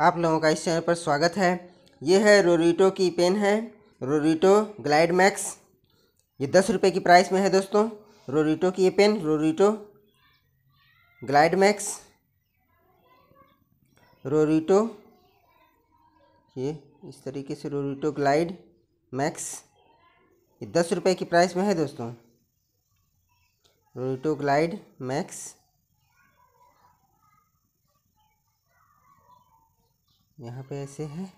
आप लोगों का इस चैनल पर स्वागत है ये है रोरीटो की पेन है रोरीटो ग्लाइड मैक्स ये दस रुपये की प्राइस में है दोस्तों रोरीटो की ये pen Rorito glide max Rorito ये इस तरीके से रोरीटो ग्लाइड मैक्स ये दस रुपये की प्राइस में है दोस्तों रोरीटो ग्लाइड मैक्स यहाँ पे ऐसे है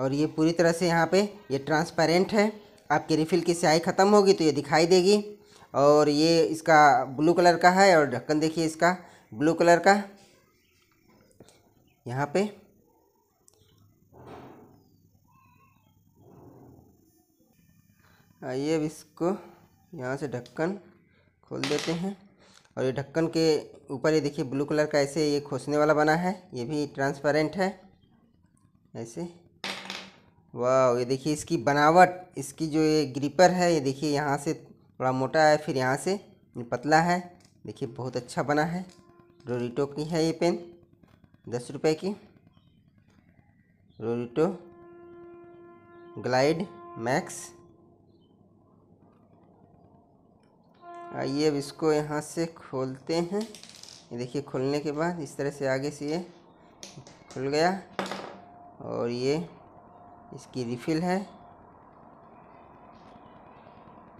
और ये पूरी तरह से यहाँ पे ये ट्रांसपेरेंट है आपकी रिफ़िल की स्याही ख़त्म होगी तो ये दिखाई देगी और ये इसका ब्लू कलर का है और ढक्कन देखिए इसका ब्लू कलर का यहाँ पे आइए अब इसको यहाँ से ढक्कन खोल देते हैं और ये ढक्कन के ऊपर ये देखिए ब्लू कलर का ऐसे ये खोसने वाला बना है ये भी ट्रांसपेरेंट है ऐसे वाह ये देखिए इसकी बनावट इसकी जो ये ग्रीपर है ये देखिए यहाँ से थोड़ा मोटा है फिर यहाँ से पतला है देखिए बहुत अच्छा बना है रोरीटो की है ये पेन दस रुपये की रोरीटो ग्लाइड मैक्स आइए अब इसको यहाँ से खोलते हैं ये देखिए खोलने के बाद इस तरह से आगे से ये खुल गया और ये इसकी रिफिल है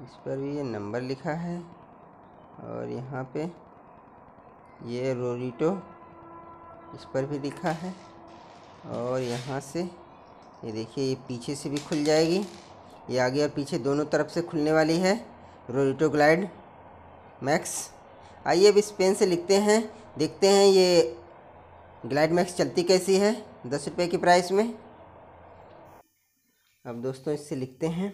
इस पर भी ये नंबर लिखा है और यहाँ पे ये रोरिटो इस पर भी लिखा है और यहाँ से ये देखिए ये पीछे से भी खुल जाएगी ये आगे और पीछे दोनों तरफ से खुलने वाली है रोरिटो ग्लाइड मैक्स आइए अब इस पेन से लिखते हैं देखते हैं ये ग्लाइड मैक्स चलती कैसी है दस रुपये की प्राइस में अब दोस्तों इससे लिखते हैं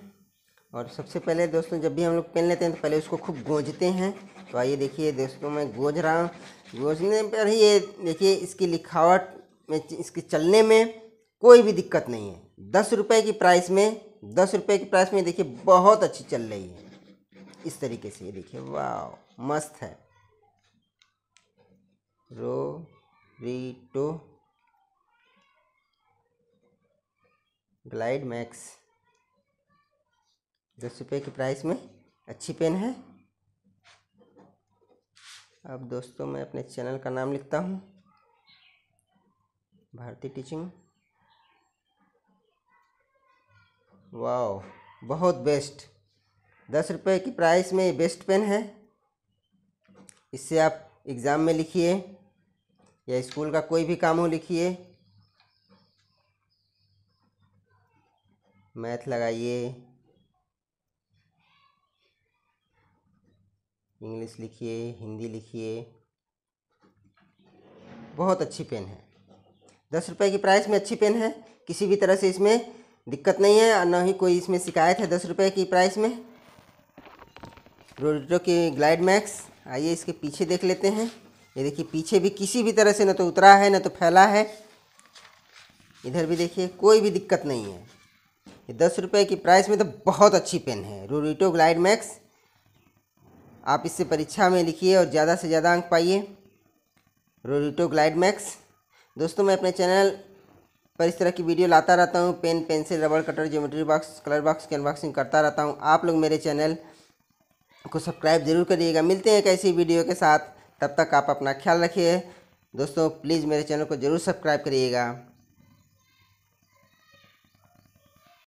और सबसे पहले दोस्तों जब भी हम लोग पेन लेते हैं तो पहले उसको खूब गोजते हैं तो आइए देखिए दोस्तों मैं गोज रहा हूँ गोजने पर ही ये देखिए इसकी लिखावट में इसके चलने में कोई भी दिक्कत नहीं है दस रुपये की प्राइस में दस रुपये की प्राइस में देखिए बहुत अच्छी चल रही है इस तरीके से ये देखिए वाह मस्त है रो रीटो ग्लाइड मैक्स दस रुपये के प्राइस में अच्छी पेन है अब दोस्तों मैं अपने चैनल का नाम लिखता हूँ भारती टीचिंग वाओ बहुत बेस्ट दस रुपये की प्राइस में बेस्ट पेन है इससे आप एग्ज़ाम में लिखिए या स्कूल का कोई भी काम हो लिखिए मैथ लगाइए इंग्लिश लिखिए हिंदी लिखिए बहुत अच्छी पेन है दस रुपये की प्राइस में अच्छी पेन है किसी भी तरह से इसमें दिक्कत नहीं है और ना ही कोई इसमें शिकायत है दस रुपये की प्राइस में रोडो के ग्लाइड मैक्स आइए इसके पीछे देख लेते हैं ये देखिए पीछे भी किसी भी तरह से ना तो उतरा है ना तो फैला है इधर भी देखिए कोई भी दिक्कत नहीं है ये दस रुपये की प्राइस में तो बहुत अच्छी पेन है रोरिटो ग्लाइड मैक्स आप इससे परीक्षा में लिखिए और ज़्यादा से ज़्यादा अंक पाइए रोरिटो ग्लाइड मैक्स दोस्तों मैं अपने चैनल पर इस तरह की वीडियो लाता रहता हूँ पेन पेंसिल रबड़ cutter geometry box colour box की अनबॉक्सिंग करता रहता हूँ आप लोग मेरे चैनल को सब्सक्राइब जरूर करिएगा मिलते हैं एक ऐसी वीडियो के साथ तब तक आप अपना ख्याल रखिए दोस्तों प्लीज़ मेरे चैनल को ज़रूर सब्सक्राइब करिएगा